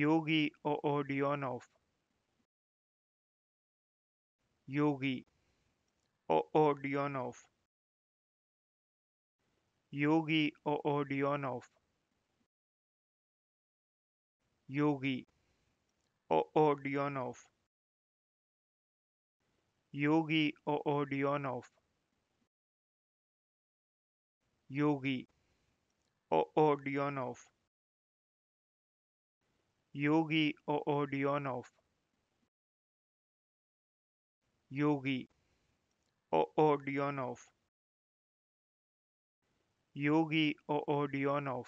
Yogi Oodionov Yugi Oodionov Yogi Oodionov Yogi Oodionov Yogi Oodionov O Oodionov Yugi Oodionov Yogi Oodionov Yugi Oodionov